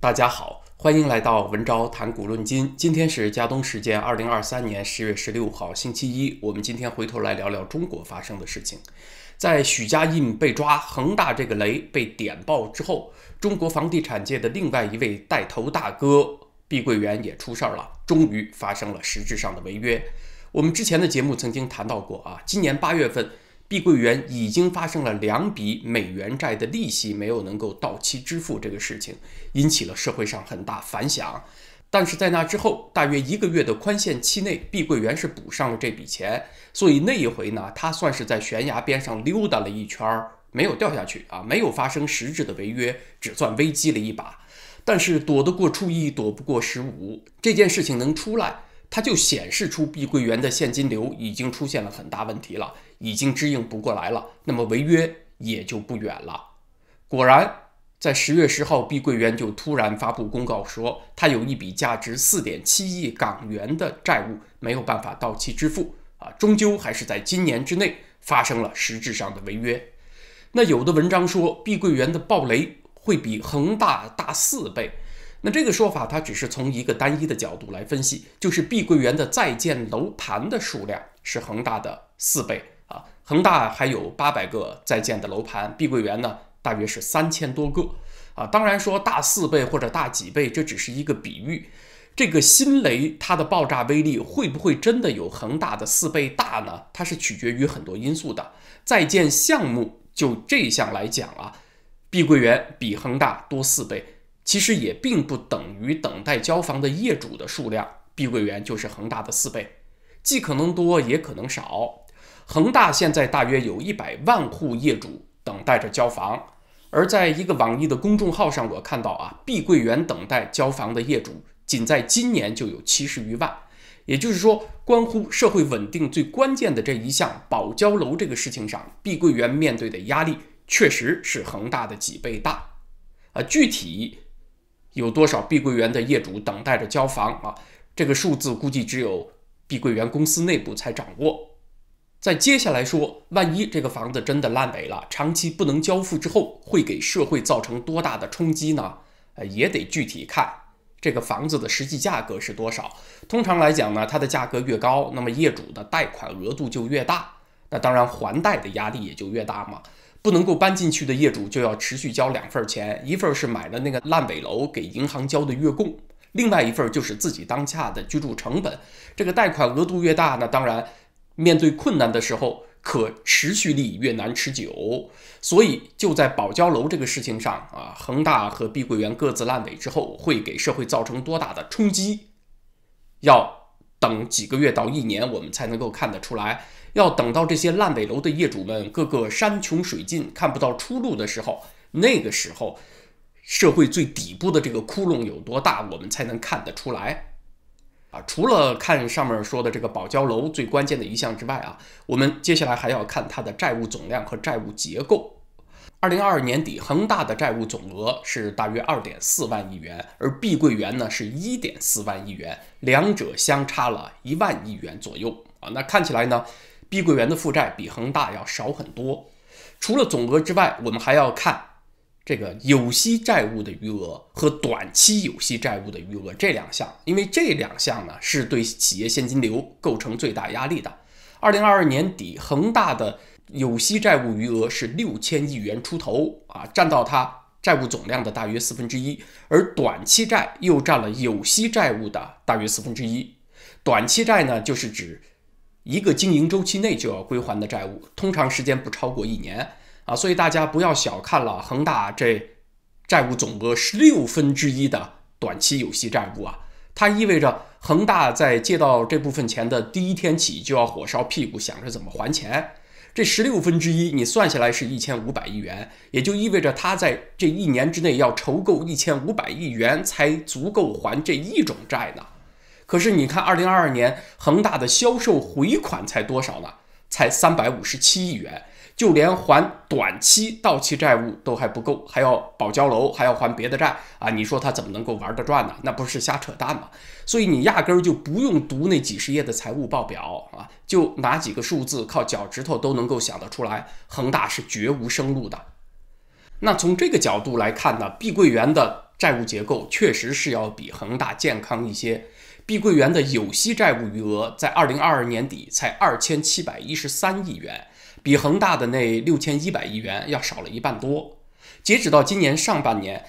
大家好，欢迎来到文昭谈股论金。今天是加东时间二零二三年十月十六号星期一。我们今天回头来聊聊中国发生的事情。在许家印被抓、恒大这个雷被点爆之后，中国房地产界的另外一位带头大哥碧桂园也出事儿了，终于发生了实质上的违约。我们之前的节目曾经谈到过啊，今年八月份。碧桂园已经发生了两笔美元债的利息没有能够到期支付，这个事情引起了社会上很大反响。但是在那之后，大约一个月的宽限期内，碧桂园是补上了这笔钱，所以那一回呢，他算是在悬崖边上溜达了一圈，没有掉下去啊，没有发生实质的违约，只算危机了一把。但是躲得过初一，躲不过十五，这件事情能出来，它就显示出碧桂园的现金流已经出现了很大问题了。已经支应不过来了，那么违约也就不远了。果然，在十月十号，碧桂园就突然发布公告说，它有一笔价值四点七亿港元的债务没有办法到期支付，啊，终究还是在今年之内发生了实质上的违约。那有的文章说，碧桂园的暴雷会比恒大大四倍，那这个说法它只是从一个单一的角度来分析，就是碧桂园的在建楼盘的数量是恒大的四倍。恒大还有八百个在建的楼盘，碧桂园呢，大约是三千多个啊。当然说大四倍或者大几倍，这只是一个比喻。这个新雷它的爆炸威力会不会真的有恒大的四倍大呢？它是取决于很多因素的。在建项目就这项来讲啊，碧桂园比恒大多四倍，其实也并不等于等待交房的业主的数量，碧桂园就是恒大的四倍，既可能多也可能少。恒大现在大约有一百万户业主等待着交房，而在一个网易的公众号上，我看到啊，碧桂园等待交房的业主仅在今年就有七十余万。也就是说，关乎社会稳定最关键的这一项保交楼这个事情上，碧桂园面对的压力确实是恒大的几倍大。啊，具体有多少碧桂园的业主等待着交房啊？这个数字估计只有碧桂园公司内部才掌握。在接下来说，万一这个房子真的烂尾了，长期不能交付之后，会给社会造成多大的冲击呢？呃，也得具体看这个房子的实际价格是多少。通常来讲呢，它的价格越高，那么业主的贷款额度就越大，那当然还贷的压力也就越大嘛。不能够搬进去的业主就要持续交两份钱，一份是买了那个烂尾楼给银行交的月供，另外一份就是自己当下的居住成本。这个贷款额度越大，那当然。面对困难的时候，可持续力越难持久。所以就在保交楼这个事情上啊，恒大和碧桂园各自烂尾之后，会给社会造成多大的冲击？要等几个月到一年，我们才能够看得出来。要等到这些烂尾楼的业主们个个山穷水尽、看不到出路的时候，那个时候社会最底部的这个窟窿有多大，我们才能看得出来。啊，除了看上面说的这个保交楼最关键的一项之外啊，我们接下来还要看它的债务总量和债务结构。二零二二年底，恒大的债务总额是大约二点四万亿元，而碧桂园呢是一点四万亿元，两者相差了一万亿元左右啊。那看起来呢，碧桂园的负债比恒大要少很多。除了总额之外，我们还要看。这个有息债务的余额和短期有息债务的余额这两项，因为这两项呢是对企业现金流构成最大压力的。二零二二年底，恒大的有息债务余额是六千亿元出头啊，占到它债务总量的大约四分之一，而短期债又占了有息债务的大约四分之一。短期债呢，就是指一个经营周期内就要归还的债务，通常时间不超过一年。啊，所以大家不要小看了恒大这债务总额十六分之一的短期有息债务啊，它意味着恒大在借到这部分钱的第一天起就要火烧屁股，想着怎么还钱。这十六分之一，你算下来是一千五百亿元，也就意味着他在这一年之内要筹够一千五百亿元才足够还这一种债呢。可是你看，二零二二年恒大的销售回款才多少呢？才三百五十七亿元。就连还短期到期债务都还不够，还要保交楼，还要还别的债啊！你说他怎么能够玩得转呢？那不是瞎扯淡吗？所以你压根儿就不用读那几十页的财务报表啊，就拿几个数字，靠脚趾头都能够想得出来。恒大是绝无生路的。那从这个角度来看呢，碧桂园的债务结构确实是要比恒大健康一些。碧桂园的有息债务余额在二零二二年底才二千七百一十三亿元，比恒大的那六千一百亿元要少了一半多。截止到今年上半年，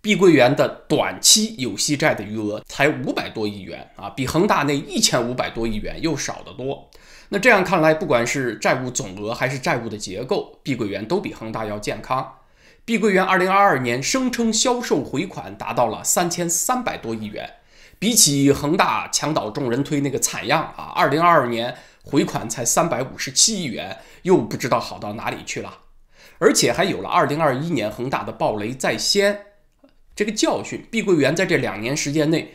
碧桂园的短期有息债的余额才五百多亿元啊，比恒大那一千五百多亿元又少得多。那这样看来，不管是债务总额还是债务的结构，碧桂园都比恒大要健康。碧桂园二零二二年声称销售回款达到了三千三百多亿元。比起恒大墙倒众人推那个惨样啊，二零二二年回款才三百五十七亿元，又不知道好到哪里去了，而且还有了二零二一年恒大的暴雷在先这个教训，碧桂园在这两年时间内，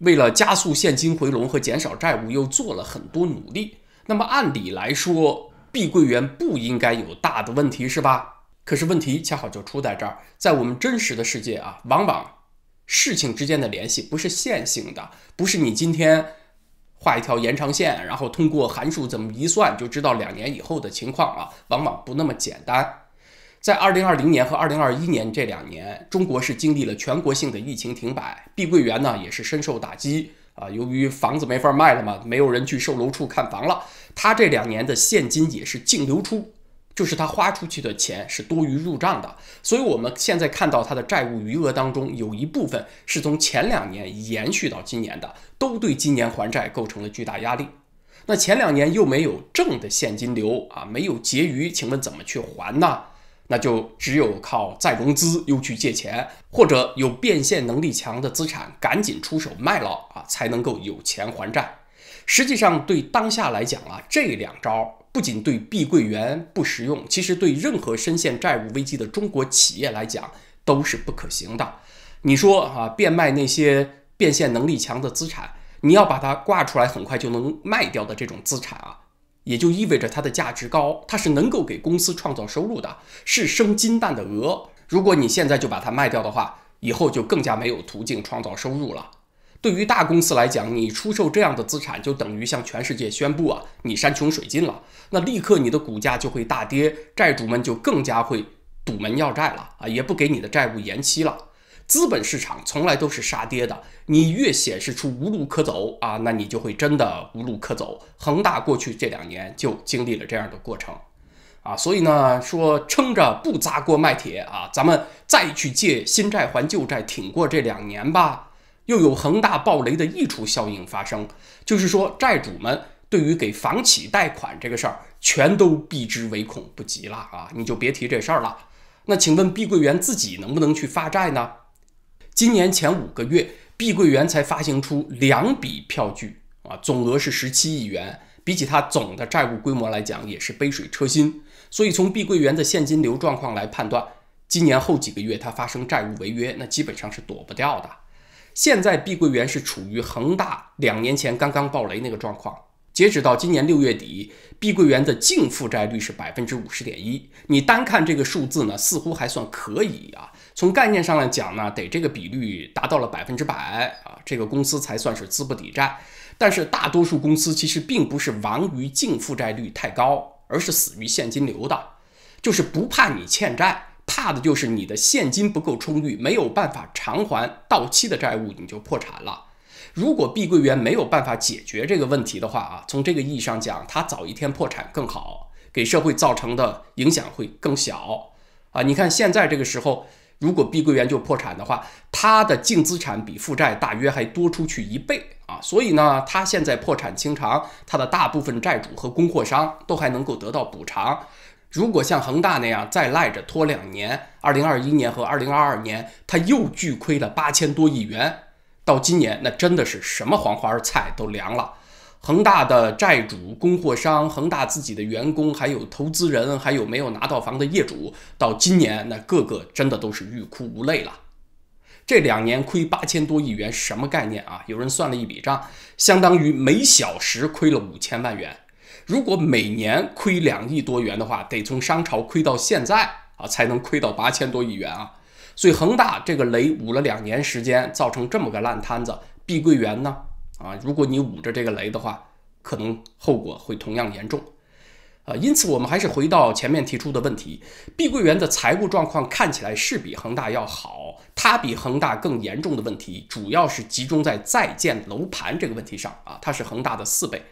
为了加速现金回笼和减少债务，又做了很多努力。那么按理来说，碧桂园不应该有大的问题是吧？可是问题恰好就出在这儿，在我们真实的世界啊，往往。事情之间的联系不是线性的，不是你今天画一条延长线，然后通过函数怎么一算就知道两年以后的情况啊，往往不那么简单。在二零二零年和二零二一年这两年，中国是经历了全国性的疫情停摆，碧桂园呢也是深受打击啊。由于房子没法卖了嘛，没有人去售楼处看房了，他这两年的现金也是净流出。就是他花出去的钱是多于入账的，所以我们现在看到他的债务余额当中有一部分是从前两年延续到今年的，都对今年还债构成了巨大压力。那前两年又没有正的现金流啊，没有结余，请问怎么去还呢？那就只有靠再融资，又去借钱，或者有变现能力强的资产赶紧出手卖了啊，才能够有钱还债。实际上对当下来讲啊，这两招。不仅对碧桂园不实用，其实对任何深陷债务危机的中国企业来讲都是不可行的。你说啊，变卖那些变现能力强的资产，你要把它挂出来，很快就能卖掉的这种资产啊，也就意味着它的价值高，它是能够给公司创造收入的，是生金蛋的鹅。如果你现在就把它卖掉的话，以后就更加没有途径创造收入了。对于大公司来讲，你出售这样的资产，就等于向全世界宣布啊，你山穷水尽了。那立刻你的股价就会大跌，债主们就更加会堵门要债了啊，也不给你的债务延期了。资本市场从来都是杀跌的，你越显示出无路可走啊，那你就会真的无路可走。恒大过去这两年就经历了这样的过程啊，所以呢，说撑着不砸锅卖铁啊，咱们再去借新债还旧债，挺过这两年吧。又有恒大暴雷的溢出效应发生，就是说债主们对于给房企贷款这个事儿，全都避之唯恐不及了啊！你就别提这事儿了。那请问碧桂园自己能不能去发债呢？今年前五个月，碧桂园才发行出两笔票据啊，总额是十七亿元，比起它总的债务规模来讲，也是杯水车薪。所以从碧桂园的现金流状况来判断，今年后几个月它发生债务违约，那基本上是躲不掉的。现在碧桂园是处于恒大两年前刚刚暴雷那个状况。截止到今年六月底，碧桂园的净负债率是百分之五十点一。你单看这个数字呢，似乎还算可以啊。从概念上来讲呢，得这个比率达到了百分之百啊，这个公司才算是资不抵债。但是大多数公司其实并不是亡于净负债率太高，而是死于现金流的，就是不怕你欠债。怕的就是你的现金不够充裕，没有办法偿还到期的债务，你就破产了。如果碧桂园没有办法解决这个问题的话啊，从这个意义上讲，它早一天破产更好，给社会造成的影响会更小啊。你看现在这个时候，如果碧桂园就破产的话，它的净资产比负债大约还多出去一倍啊，所以呢，它现在破产清偿，它的大部分债主和供货商都还能够得到补偿。如果像恒大那样再赖着拖两年，二零二一年和二零二二年，他又巨亏了八千多亿元。到今年，那真的是什么黄花菜都凉了。恒大的债主、供货商、恒大自己的员工，还有投资人，还有没有拿到房的业主，到今年，那个个真的都是欲哭无泪了。这两年亏八千多亿元，什么概念啊？有人算了一笔账，相当于每小时亏了五千万元。如果每年亏两亿多元的话，得从商朝亏到现在啊，才能亏到八千多亿元啊。所以恒大这个雷捂了两年时间，造成这么个烂摊子。碧桂园呢，啊，如果你捂着这个雷的话，可能后果会同样严重。啊，因此我们还是回到前面提出的问题：碧桂园的财务状况看起来是比恒大要好，它比恒大更严重的问题，主要是集中在在建楼盘这个问题上啊，它是恒大的四倍。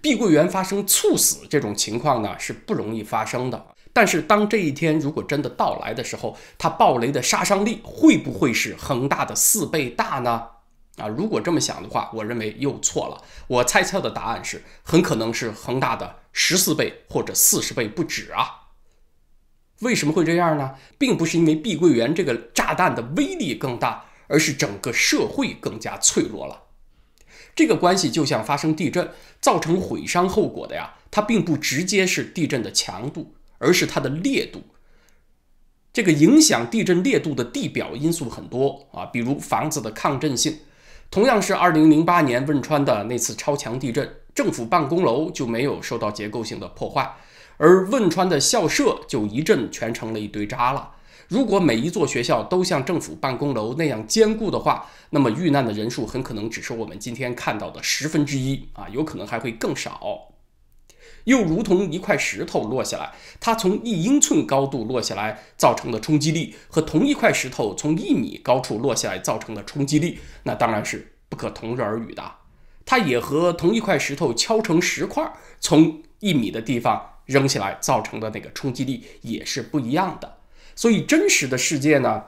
碧桂园发生猝死这种情况呢，是不容易发生的。但是，当这一天如果真的到来的时候，它暴雷的杀伤力会不会是恒大的四倍大呢？啊，如果这么想的话，我认为又错了。我猜测的答案是，很可能是恒大的十四倍或者四十倍不止啊。为什么会这样呢？并不是因为碧桂园这个炸弹的威力更大，而是整个社会更加脆弱了。这个关系就像发生地震造成毁伤后果的呀，它并不直接是地震的强度，而是它的烈度。这个影响地震烈度的地表因素很多啊，比如房子的抗震性。同样是2008年汶川的那次超强地震，政府办公楼就没有受到结构性的破坏，而汶川的校舍就一震全成了一堆渣了。如果每一座学校都像政府办公楼那样坚固的话，那么遇难的人数很可能只是我们今天看到的十分之一啊，有可能还会更少。又如同一块石头落下来，它从一英寸高度落下来造成的冲击力，和同一块石头从一米高处落下来造成的冲击力，那当然是不可同日而语的。它也和同一块石头敲成石块，从一米的地方扔下来造成的那个冲击力也是不一样的。所以，真实的世界呢，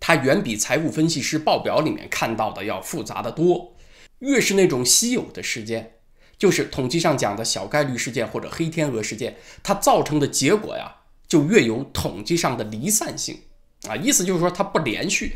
它远比财务分析师报表里面看到的要复杂的多。越是那种稀有的事件，就是统计上讲的小概率事件或者黑天鹅事件，它造成的结果呀，就越有统计上的离散性啊。意思就是说，它不连续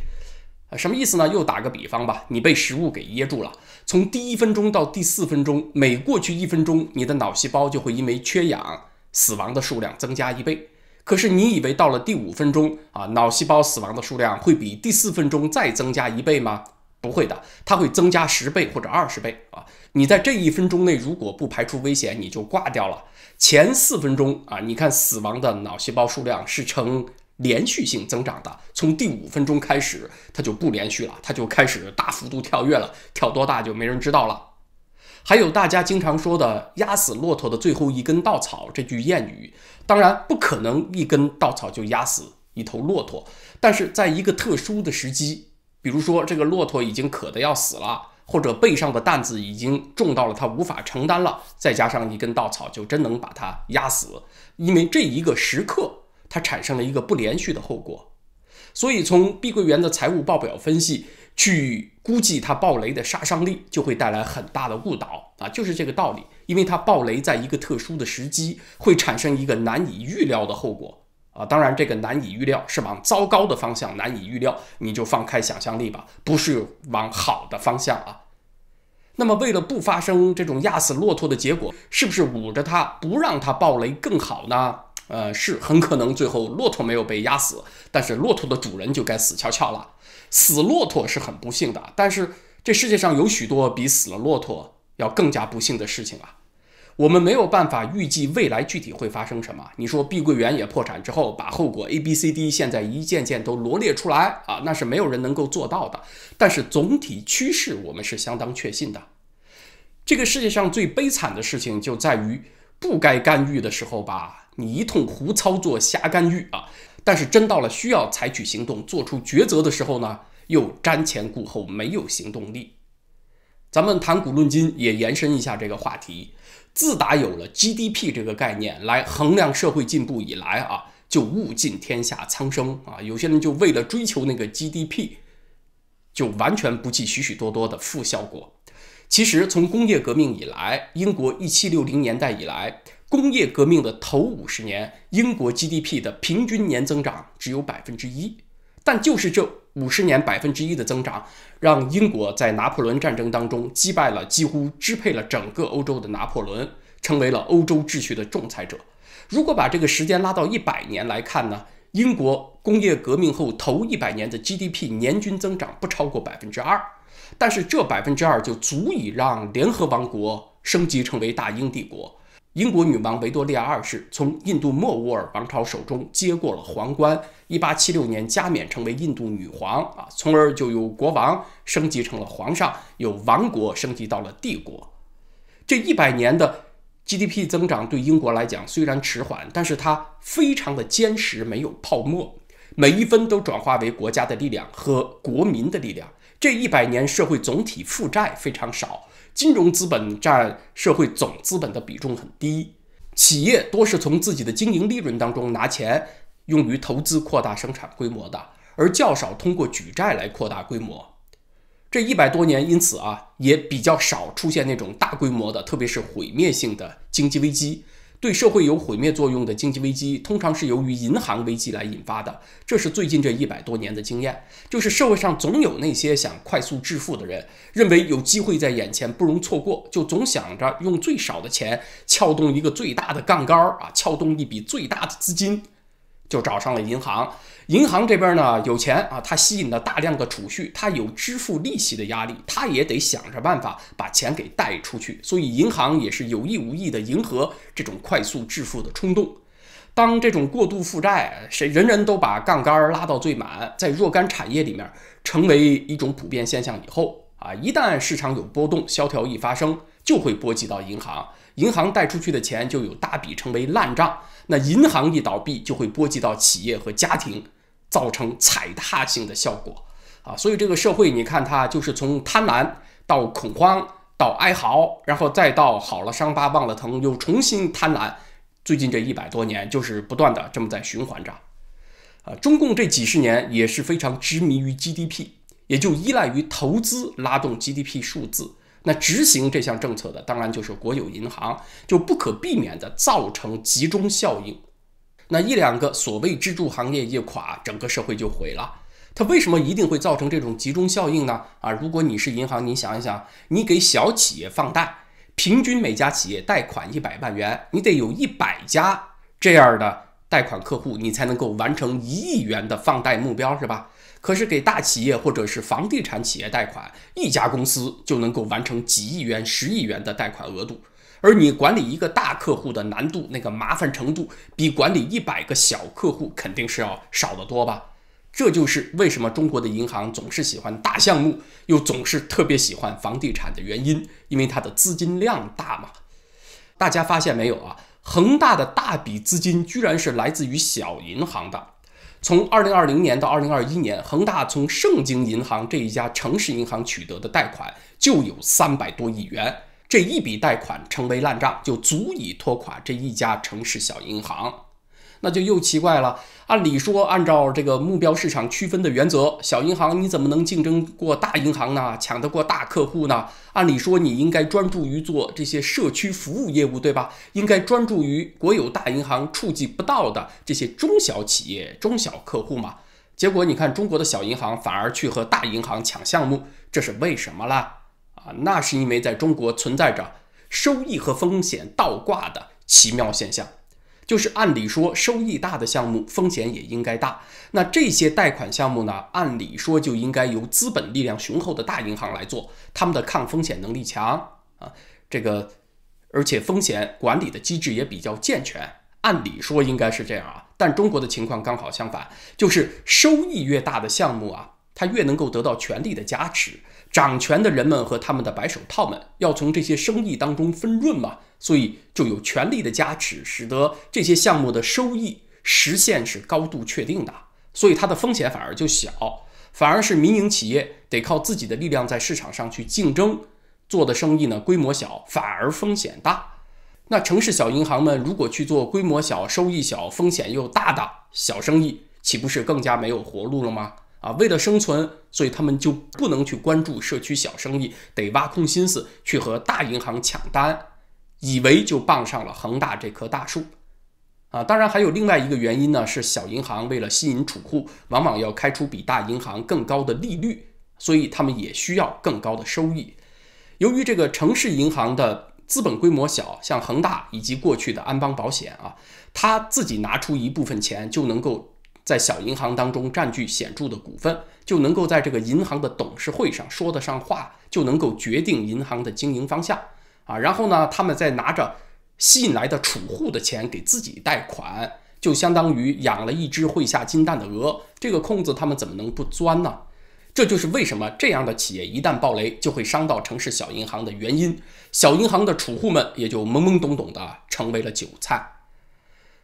啊。什么意思呢？又打个比方吧，你被食物给噎住了，从第一分钟到第四分钟，每过去一分钟，你的脑细胞就会因为缺氧死亡的数量增加一倍。可是你以为到了第五分钟啊，脑细胞死亡的数量会比第四分钟再增加一倍吗？不会的，它会增加十倍或者二十倍啊！你在这一分钟内如果不排除危险，你就挂掉了。前四分钟啊，你看死亡的脑细胞数量是呈连续性增长的，从第五分钟开始，它就不连续了，它就开始大幅度跳跃了，跳多大就没人知道了。还有大家经常说的“压死骆驼的最后一根稻草”这句谚语，当然不可能一根稻草就压死一头骆驼。但是，在一个特殊的时机，比如说这个骆驼已经渴得要死了，或者背上的担子已经重到了它无法承担了，再加上一根稻草，就真能把它压死。因为这一个时刻，它产生了一个不连续的后果。所以，从碧桂园的财务报表分析。去估计它爆雷的杀伤力，就会带来很大的误导啊！就是这个道理，因为它爆雷在一个特殊的时机，会产生一个难以预料的后果啊！当然，这个难以预料是往糟糕的方向难以预料，你就放开想象力吧，不是往好的方向啊。那么，为了不发生这种压死骆驼的结果，是不是捂着它不让它爆雷更好呢？呃，是很可能最后骆驼没有被压死，但是骆驼的主人就该死翘翘了。死骆驼是很不幸的，但是这世界上有许多比死了骆驼要更加不幸的事情啊。我们没有办法预计未来具体会发生什么。你说碧桂园也破产之后，把后果 A、B、C、D 现在一件件都罗列出来啊，那是没有人能够做到的。但是总体趋势我们是相当确信的。这个世界上最悲惨的事情就在于不该干预的时候，吧，你一通胡操作、瞎干预啊。但是真到了需要采取行动、做出抉择的时候呢，又瞻前顾后，没有行动力。咱们谈古论今，也延伸一下这个话题。自打有了 GDP 这个概念来衡量社会进步以来啊，就物竞天下苍生啊！有些人就为了追求那个 GDP，就完全不计许许多多的负效果。其实从工业革命以来，英国1760年代以来。工业革命的头五十年，英国 GDP 的平均年增长只有百分之一，但就是这五十年百分之一的增长，让英国在拿破仑战争当中击败了几乎支配了整个欧洲的拿破仑，成为了欧洲秩序的仲裁者。如果把这个时间拉到一百年来看呢，英国工业革命后头一百年的 GDP 年均增长不超过百分之二，但是这百分之二就足以让联合王国升级成为大英帝国。英国女王维多利亚二世从印度莫卧儿王朝手中接过了皇冠，一八七六年加冕成为印度女皇啊，从而就由国王升级成了皇上，由王国升级到了帝国。这一百年的 GDP 增长对英国来讲虽然迟缓，但是它非常的坚实，没有泡沫，每一分都转化为国家的力量和国民的力量。这一百年社会总体负债非常少。金融资本占社会总资本的比重很低，企业多是从自己的经营利润当中拿钱用于投资扩大生产规模的，而较少通过举债来扩大规模。这一百多年，因此啊，也比较少出现那种大规模的，特别是毁灭性的经济危机。对社会有毁灭作用的经济危机，通常是由于银行危机来引发的。这是最近这一百多年的经验，就是社会上总有那些想快速致富的人，认为有机会在眼前，不容错过，就总想着用最少的钱撬动一个最大的杠杆儿啊，撬动一笔最大的资金。就找上了银行，银行这边呢有钱啊，它吸引了大量的储蓄，它有支付利息的压力，它也得想着办法把钱给贷出去，所以银行也是有意无意的迎合这种快速致富的冲动。当这种过度负债，谁人人都把杠杆拉到最满，在若干产业里面成为一种普遍现象以后。啊，一旦市场有波动，萧条一发生，就会波及到银行，银行贷出去的钱就有大笔成为烂账。那银行一倒闭，就会波及到企业和家庭，造成踩踏性的效果。啊，所以这个社会，你看它就是从贪婪到恐慌到哀嚎，然后再到好了伤疤忘了疼，又重新贪婪。最近这一百多年，就是不断的这么在循环着。啊，中共这几十年也是非常执迷于 GDP。也就依赖于投资拉动 GDP 数字。那执行这项政策的当然就是国有银行，就不可避免的造成集中效应。那一两个所谓支柱行业一垮，整个社会就毁了。它为什么一定会造成这种集中效应呢？啊，如果你是银行，你想一想，你给小企业放贷，平均每家企业贷款一百万元，你得有一百家这样的贷款客户，你才能够完成一亿元的放贷目标，是吧？可是给大企业或者是房地产企业贷款，一家公司就能够完成几亿元、十亿元的贷款额度，而你管理一个大客户的难度，那个麻烦程度，比管理一百个小客户肯定是要少得多吧？这就是为什么中国的银行总是喜欢大项目，又总是特别喜欢房地产的原因，因为它的资金量大嘛。大家发现没有啊？恒大的大笔资金居然是来自于小银行的。从二零二零年到二零二一年，恒大从盛京银行这一家城市银行取得的贷款就有三百多亿元。这一笔贷款成为烂账，就足以拖垮这一家城市小银行。那就又奇怪了。按理说，按照这个目标市场区分的原则，小银行你怎么能竞争过大银行呢？抢得过大客户呢？按理说，你应该专注于做这些社区服务业务，对吧？应该专注于国有大银行触及不到的这些中小企业、中小客户嘛？结果你看，中国的小银行反而去和大银行抢项目，这是为什么啦？啊，那是因为在中国存在着收益和风险倒挂的奇妙现象。就是按理说，收益大的项目风险也应该大。那这些贷款项目呢？按理说就应该由资本力量雄厚的大银行来做，他们的抗风险能力强啊。这个，而且风险管理的机制也比较健全。按理说应该是这样啊，但中国的情况刚好相反，就是收益越大的项目啊，它越能够得到权力的加持。掌权的人们和他们的白手套们要从这些生意当中分润嘛。所以就有权力的加持，使得这些项目的收益实现是高度确定的，所以它的风险反而就小，反而是民营企业得靠自己的力量在市场上去竞争，做的生意呢规模小，反而风险大。那城市小银行们如果去做规模小、收益小、风险又大的小生意，岂不是更加没有活路了吗？啊，为了生存，所以他们就不能去关注社区小生意，得挖空心思去和大银行抢单。以为就傍上了恒大这棵大树，啊，当然还有另外一个原因呢，是小银行为了吸引储户，往往要开出比大银行更高的利率，所以他们也需要更高的收益。由于这个城市银行的资本规模小，像恒大以及过去的安邦保险啊，他自己拿出一部分钱，就能够在小银行当中占据显著的股份，就能够在这个银行的董事会上说得上话，就能够决定银行的经营方向。啊，然后呢，他们再拿着吸引来的储户的钱给自己贷款，就相当于养了一只会下金蛋的鹅，这个空子他们怎么能不钻呢？这就是为什么这样的企业一旦暴雷，就会伤到城市小银行的原因，小银行的储户们也就懵懵懂懂的成为了韭菜。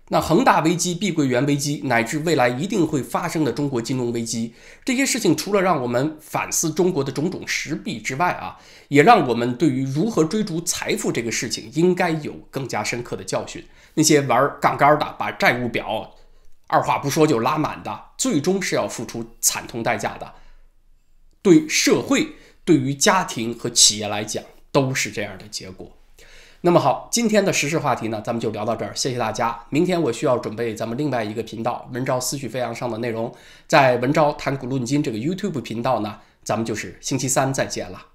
那恒大危机、碧桂园危机，乃至未来一定会发生的中国金融危机，这些事情除了让我们反思中国的种种实弊之外啊，也让我们对于如何追逐财富这个事情，应该有更加深刻的教训。那些玩杠杆的、把债务表二话不说就拉满的，最终是要付出惨痛代价的。对社会、对于家庭和企业来讲，都是这样的结果。那么好，今天的时事话题呢，咱们就聊到这儿，谢谢大家。明天我需要准备咱们另外一个频道“文昭思绪飞扬”上的内容，在“文昭谈古论今”这个 YouTube 频道呢，咱们就是星期三再见了。